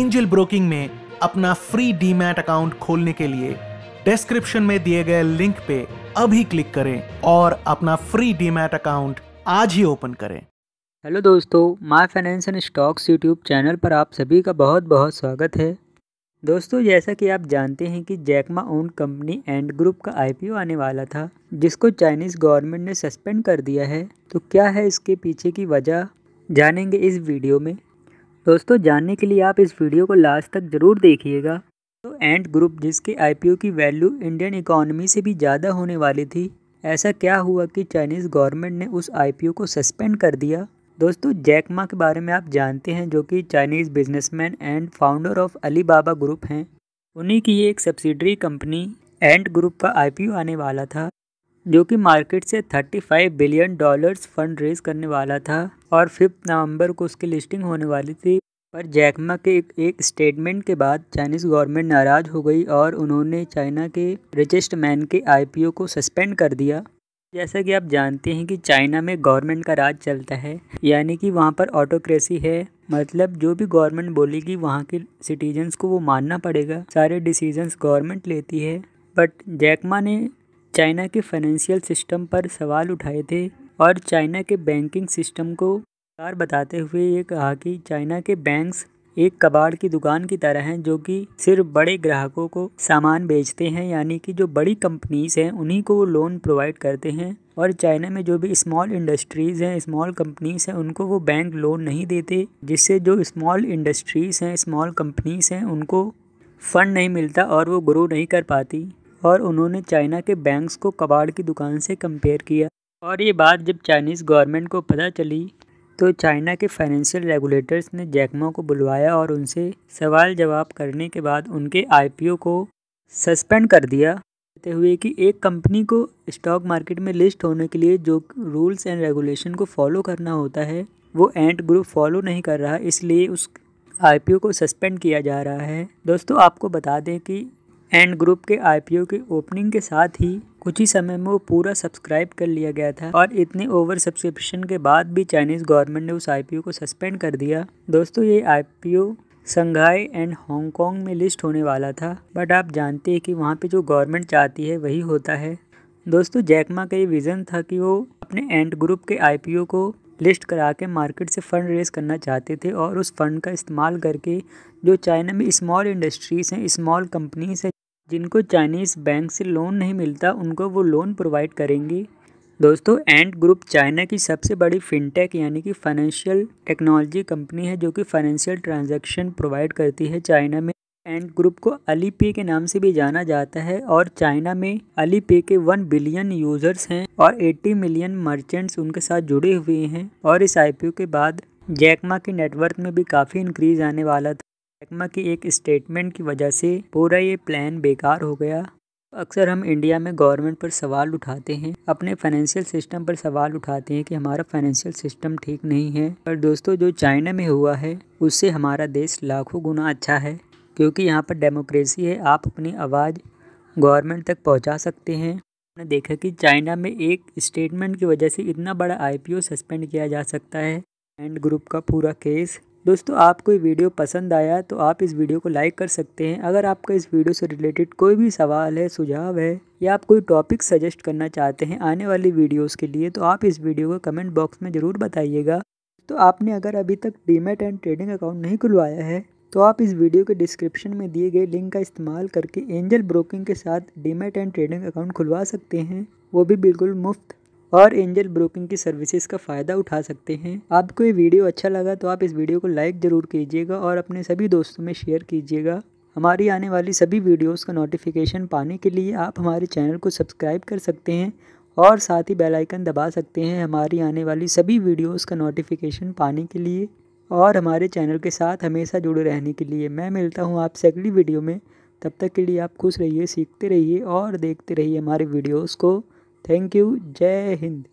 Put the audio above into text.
angel broking में अपना free demat account खोलने के लिए डिस्क्रिप्शन में दिए गए लिंक पे अभी क्लिक करें और अपना फ्री डीमैट अकाउंट आज ही ओपन करें हेलो दोस्तों my finance and stocks YouTube channel पर आप सभी का बहुत बहुत स्वागत है दोस्तों जैसा कि आप जानते हैं कि Jack Ma own company Ant Group का आईपीओ आने वाला था जिसको चाइनीज़ गवर्नमेंट ने सस्पेंड कर दिया है तो क्या है इसके पीछे की वजह जानेंगे इस वीडियो में दोस्तों जानने के लिए आप इस वीडियो को लास्ट तक ज़रूर देखिएगा तो एंड ग्रुप जिसके आईपीओ की वैल्यू इंडियन इकोनॉमी से भी ज़्यादा होने वाली थी ऐसा क्या हुआ कि चाइनीज़ गवर्नमेंट ने उस आईपीओ को सस्पेंड कर दिया दोस्तों जैक मा के बारे में आप जानते हैं जो कि Chinese businessman and founder of Ali group हैं उन्हीं की ये एक सब्सिडरी कंपनी एंड ग्रुप का आई आने वाला था जो कि मार्केट से 35 बिलियन डॉलर्स फंड रेज करने वाला था और फिफ्थ नवंबर को उसकी लिस्टिंग होने वाली थी पर जैकमा के एक, एक स्टेटमेंट के बाद चाइनीज़ गवर्नमेंट नाराज़ हो गई और उन्होंने चाइना के रिचेस्ट मैन के आईपीओ को सस्पेंड कर दिया जैसा कि आप जानते हैं कि चाइना में गवर्नमेंट का राज चलता है यानी कि वहाँ पर ऑटोक्रेसी है मतलब जो भी गवर्नमेंट बोलेगी वहाँ के सिटीजन्स को वो मानना पड़ेगा सारे डिसीजंस गवर्नमेंट लेती है बट जैकमा ने चाइना के फाइनेंशियल सिस्टम पर सवाल उठाए थे और चाइना के बैंकिंग सिस्टम को कार बताते हुए ये कहा कि चाइना के बैंक्स एक कबाड़ की दुकान की तरह हैं जो कि सिर्फ बड़े ग्राहकों को सामान बेचते हैं यानी कि जो बड़ी कंपनीज हैं उन्हीं को वो लोन प्रोवाइड करते हैं और चाइना में जो भी स्मॉल इंडस्ट्रीज़ हैं स्मॉल कंपनीज हैं उनको वो बैंक लोन नहीं देते जिससे जो स्मॉल इंडस्ट्रीज़ हैं स्मॉल कंपनीज हैं उनको फ़ंड नहीं मिलता और वो ग्रो नहीं कर पाती और उन्होंने चाइना के बैंक्स को कबाड़ की दुकान से कंपेयर किया और ये बात जब चाइनीज़ गवर्नमेंट को पता चली तो चाइना के फाइनेंशियल रेगुलेटर्स ने जैकमा को बुलवाया और उनसे सवाल जवाब करने के बाद उनके आईपीओ को सस्पेंड कर दिया कहते हुए कि एक कंपनी को स्टॉक मार्केट में लिस्ट होने के लिए जो रूल्स एंड रेगुलेशन को फॉलो करना होता है वो एंट ग्रुप फॉलो नहीं कर रहा इसलिए उस आईपीओ को सस्पेंड किया जा रहा है दोस्तों आपको बता दें कि एंड ग्रुप के आईपीओ के ओपनिंग के साथ ही कुछ ही समय में वो पूरा सब्सक्राइब कर लिया गया था और इतने ओवर सब्सक्रिप्शन के बाद भी चाइनीज़ गवर्नमेंट ने उस आईपीओ को सस्पेंड कर दिया दोस्तों ये आईपीओ संघाई एंड हांगकांग में लिस्ट होने वाला था बट आप जानते हैं कि वहाँ पे जो गवर्नमेंट चाहती है वही होता है दोस्तों जैकमा का ये विज़न था कि वो अपने एंड ग्रुप के आई को लिस्ट करा के मार्केट से फ़ंड रेज करना चाहते थे और उस फंड का इस्तेमाल करके जो चाइना में स्मॉल इंडस्ट्रीज़ हैं स्मॉल कंपनीज़ हैं जिनको चाइनीज़ बैंक से लोन नहीं मिलता उनको वो लोन प्रोवाइड करेंगी दोस्तों एंड ग्रुप चाइना की सबसे बड़ी फिनटेक यानी कि फाइनेंशियल टेक्नोलॉजी कंपनी है जो कि फाइनेंशियल ट्रांजैक्शन प्रोवाइड करती है चाइना में एंड ग्रुप को अली पे के नाम से भी जाना जाता है और चाइना में अली पे के वन बिलियन यूजर्स हैं और एट्टी मिलियन मर्चेंट्स उनके साथ जुड़े हुए हैं और इस आई के बाद जैकमा के नेटवर्क में भी काफ़ी इंक्रीज आने वाला था एक्मा के एक स्टेटमेंट की वजह से पूरा ये प्लान बेकार हो गया अक्सर हम इंडिया में गवर्नमेंट पर सवाल उठाते हैं अपने फाइनेंशियल सिस्टम पर सवाल उठाते हैं कि हमारा फाइनेंशियल सिस्टम ठीक नहीं है पर दोस्तों जो चाइना में हुआ है उससे हमारा देश लाखों गुना अच्छा है क्योंकि यहाँ पर डेमोक्रेसी है आप अपनी आवाज़ गवर्नमेंट तक पहुँचा सकते हैं हमने देखा कि चाइना में एक स्टेटमेंट की वजह से इतना बड़ा आई सस्पेंड किया जा सकता है एंड ग्रुप का पूरा केस दोस्तों आपको ये वीडियो पसंद आया तो आप इस वीडियो को लाइक कर सकते हैं अगर आपका इस वीडियो से रिलेटेड कोई भी सवाल है सुझाव है या आप कोई टॉपिक सजेस्ट करना चाहते हैं आने वाली वीडियोस के लिए तो आप इस वीडियो को कमेंट बॉक्स में ज़रूर बताइएगा तो आपने अगर अभी तक डीमेट एंड ट्रेडिंग अकाउंट नहीं खुलवाया है तो आप इस वीडियो के डिस्क्रिप्शन में दिए गए लिंक का इस्तेमाल करके एंजल ब्रोकिंग के साथ डीमेट एंड ट्रेडिंग अकाउंट खुलवा सकते हैं वो भी बिल्कुल मुफ्त और एंजल ब्रोकिंग की सर्विसेज का फ़ायदा उठा सकते हैं आपको ये वीडियो अच्छा लगा तो आप इस वीडियो को लाइक ज़रूर कीजिएगा और अपने सभी दोस्तों में शेयर कीजिएगा हमारी आने वाली सभी वीडियोस का नोटिफिकेशन पाने के लिए आप हमारे चैनल को सब्सक्राइब कर सकते हैं और साथ ही बेल आइकन दबा सकते हैं हमारी आने वाली सभी वीडियोस का नोटिफिकेशन पाने के लिए और हमारे चैनल के साथ हमेशा जुड़े रहने के लिए मैं मिलता हूँ आपसे अगली वीडियो में तब तक के लिए आप खुश रहिए सीखते रहिए और देखते रहिए हमारे वीडियोज़ को थैंक यू जय हिंद